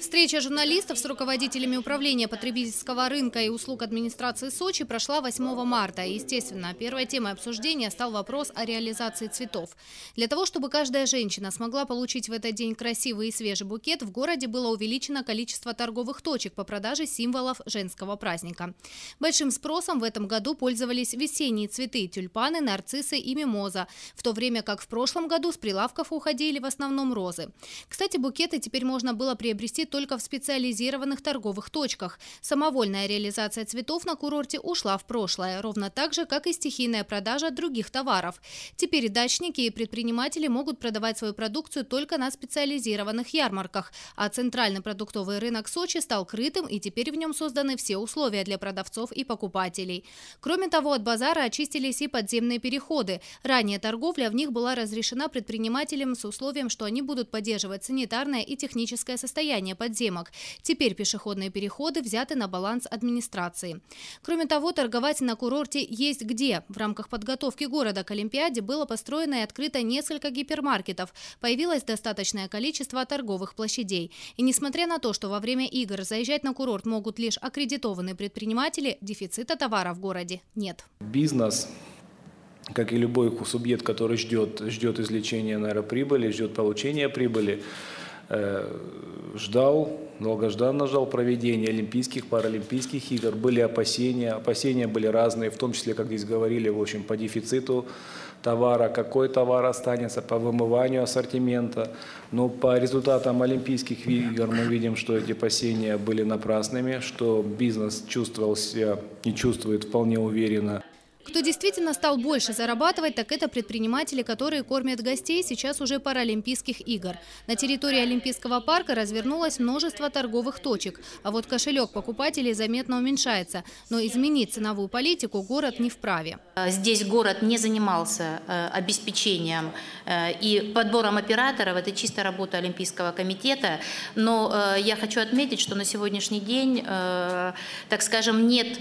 Встреча журналистов с руководителями управления потребительского рынка и услуг администрации Сочи прошла 8 марта. Естественно, первой темой обсуждения стал вопрос о реализации цветов. Для того, чтобы каждая женщина смогла получить в этот день красивый и свежий букет, в городе было увеличено количество торговых точек по продаже символов женского праздника. Большим спросом в этом году пользовались весенние цветы – тюльпаны, нарциссы и мимоза, в то время как в прошлом году с прилавков уходили в основном розы. Кстати, букеты теперь можно было приобрести только в специализированных торговых точках. Самовольная реализация цветов на курорте ушла в прошлое, ровно так же, как и стихийная продажа других товаров. Теперь дачники и предприниматели могут продавать свою продукцию только на специализированных ярмарках, а центральный продуктовый рынок Сочи стал крытым и теперь в нем созданы все условия для продавцов и покупателей. Кроме того, от базара очистились и подземные переходы. Ранее торговля в них была разрешена предпринимателям с условием, что они будут поддерживать санитарное и техническое состояние подземок. Теперь пешеходные переходы взяты на баланс администрации. Кроме того, торговать на курорте есть где. В рамках подготовки города к Олимпиаде было построено и открыто несколько гипермаркетов. Появилось достаточное количество торговых площадей. И несмотря на то, что во время игр заезжать на курорт могут лишь аккредитованные предприниматели, дефицита товара в городе нет. Бизнес как и любой субъект, который ждет, ждет извлечения наверное, прибыли, ждет получения прибыли. Э, ждал, долгожданно ждал проведения Олимпийских, Паралимпийских игр. Были опасения, опасения были разные, в том числе, как здесь говорили, в общем, по дефициту товара, какой товар останется, по вымыванию ассортимента. Но по результатам Олимпийских игр мы видим, что эти опасения были напрасными, что бизнес чувствовался, себя и чувствует вполне уверенно. Кто действительно стал больше зарабатывать, так это предприниматели, которые кормят гостей сейчас уже паралимпийских игр. На территории Олимпийского парка развернулось множество торговых точек. А вот кошелек покупателей заметно уменьшается. Но изменить ценовую политику город не вправе. Здесь город не занимался э, обеспечением э, и подбором операторов. Это чисто работа Олимпийского комитета. Но э, я хочу отметить, что на сегодняшний день, так скажем, нет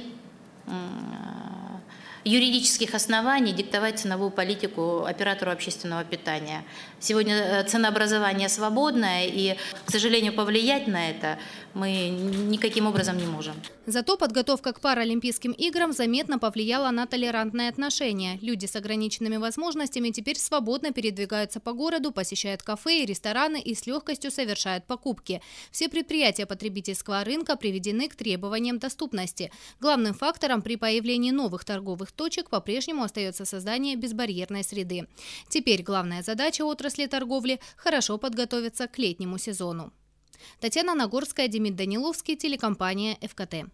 юридических оснований диктовать ценовую политику оператору общественного питания. Сегодня э, ценообразование свободное, и, к сожалению, повлиять на это мы никаким образом не можем. Зато подготовка к Паралимпийским играм заметно повлияла на толерантное отношение. Люди с ограниченными возможностями теперь свободно передвигаются по городу, посещают кафе и рестораны и с легкостью совершают покупки. Все предприятия потребительского рынка приведены к требованиям доступности. Главным фактором при появлении новых торговых точек по-прежнему остается создание безбарьерной среды. Теперь главная задача отрасли торговли – хорошо подготовиться к летнему сезону. Татьяна Нагорская, Демид Даниловский, телекомпания «ФКТ».